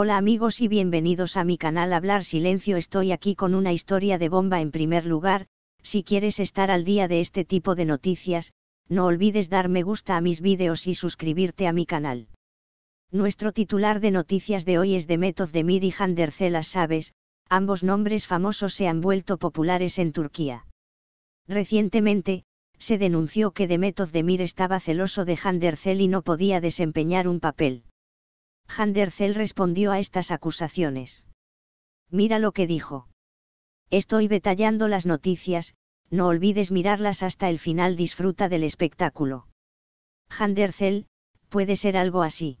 Hola amigos y bienvenidos a mi canal Hablar Silencio estoy aquí con una historia de bomba en primer lugar, si quieres estar al día de este tipo de noticias, no olvides dar me gusta a mis vídeos y suscribirte a mi canal. Nuestro titular de noticias de hoy es Demet Demir y Hander Celas Sabes, ambos nombres famosos se han vuelto populares en Turquía. Recientemente, se denunció que Demet Özdemir estaba celoso de Hander y no podía desempeñar un papel Handercel respondió a estas acusaciones. Mira lo que dijo. Estoy detallando las noticias, no olvides mirarlas hasta el final, disfruta del espectáculo. Handercel, puede ser algo así.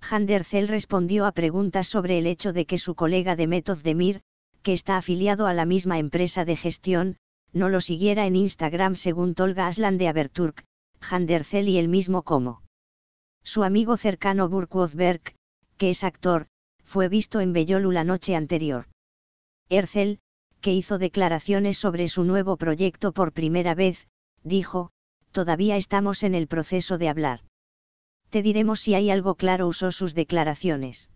Handercel respondió a preguntas sobre el hecho de que su colega de Mir, que está afiliado a la misma empresa de gestión, no lo siguiera en Instagram según Tolga Aslan de Aberturk, Handercel y el mismo como su amigo cercano Burkwood que es actor, fue visto en Bellolu la noche anterior. Ercel, que hizo declaraciones sobre su nuevo proyecto por primera vez, dijo, todavía estamos en el proceso de hablar. Te diremos si hay algo claro, usó sus declaraciones.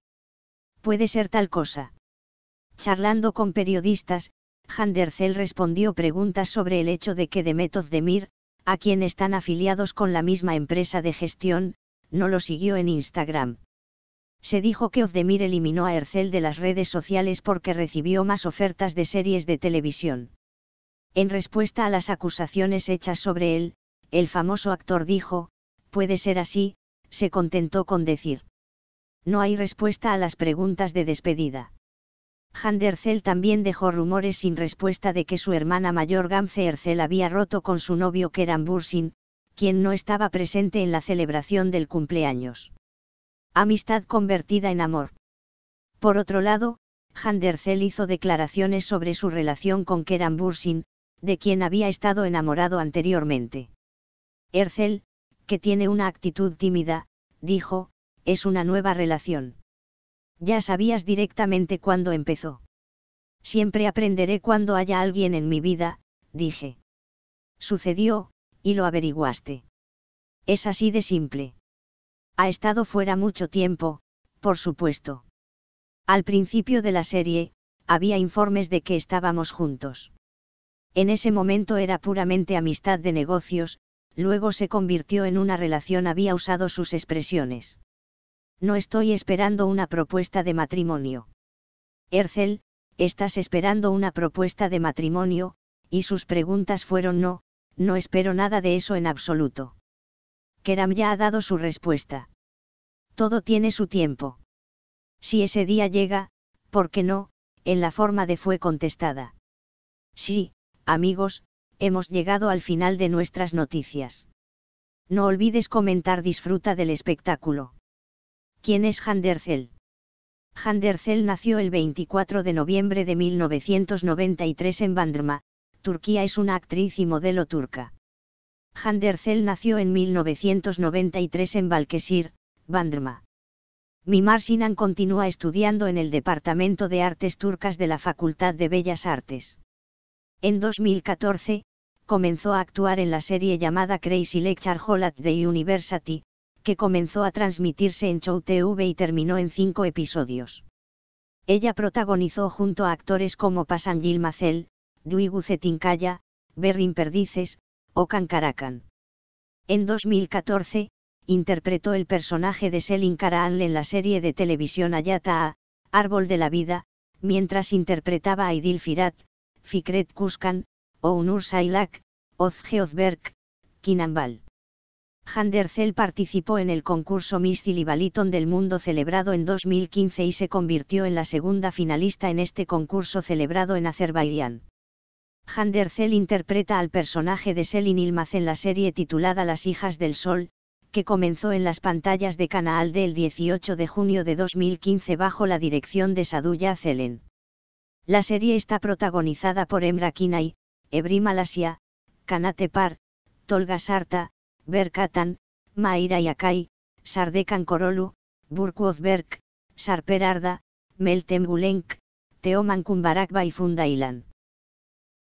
Puede ser tal cosa. Charlando con periodistas, Handercel respondió preguntas sobre el hecho de que Demet Demir, a quien están afiliados con la misma empresa de gestión, no lo siguió en Instagram. Se dijo que Ozdemir eliminó a Ercel de las redes sociales porque recibió más ofertas de series de televisión. En respuesta a las acusaciones hechas sobre él, el famoso actor dijo, puede ser así, se contentó con decir. No hay respuesta a las preguntas de despedida. Ercel también dejó rumores sin respuesta de que su hermana mayor Gamze Ercel había roto con su novio Keran Bursin, quien no estaba presente en la celebración del cumpleaños. Amistad convertida en amor. Por otro lado, Handercel hizo declaraciones sobre su relación con Keran Bursin, de quien había estado enamorado anteriormente. Ercel, que tiene una actitud tímida, dijo, es una nueva relación. Ya sabías directamente cuándo empezó. Siempre aprenderé cuando haya alguien en mi vida, dije. Sucedió, y lo averiguaste. Es así de simple. Ha estado fuera mucho tiempo, por supuesto. Al principio de la serie, había informes de que estábamos juntos. En ese momento era puramente amistad de negocios, luego se convirtió en una relación había usado sus expresiones. No estoy esperando una propuesta de matrimonio. Ercel, estás esperando una propuesta de matrimonio, y sus preguntas fueron no, no espero nada de eso en absoluto. Keram ya ha dado su respuesta. Todo tiene su tiempo. Si ese día llega, ¿por qué no? En la forma de fue contestada. Sí, amigos, hemos llegado al final de nuestras noticias. No olvides comentar disfruta del espectáculo. ¿Quién es Handercel? Handercel nació el 24 de noviembre de 1993 en Bandrma, Turquía es una actriz y modelo turca. Handercel nació en 1993 en Balkesir, Bandrma. Mimar Sinan continúa estudiando en el Departamento de Artes Turcas de la Facultad de Bellas Artes. En 2014, comenzó a actuar en la serie llamada Crazy Lecture Hall de the University, que comenzó a transmitirse en Show TV y terminó en cinco episodios. Ella protagonizó junto a actores como Pasan Macel, Kaya, Berrin Perdices, o Karakan. En 2014, interpretó el personaje de Selin Karaanl en la serie de televisión Ayata Árbol de la Vida, mientras interpretaba a Idil Firat, Fikret Kuskan, o Unur Sailak, Ozge Kinanbal. Kinambal. Handercel participó en el concurso Miss Zilibaliton del Mundo celebrado en 2015 y se convirtió en la segunda finalista en este concurso celebrado en Azerbaiyán. Handercel interpreta al personaje de Selin Ilmaz en la serie titulada Las Hijas del Sol, que comenzó en las pantallas de Canal D el 18 de junio de 2015 bajo la dirección de Saduya Zelen. La serie está protagonizada por Emra Kinay, Ebrima Malasia, Kanate Par, Tolga Sarta, Berkatan, Maira Yakai, Sardekan Korolu, Burku Berk, Sarper Arda, Meltem Gulenk, Teoman Kumbarakba y Fundailan.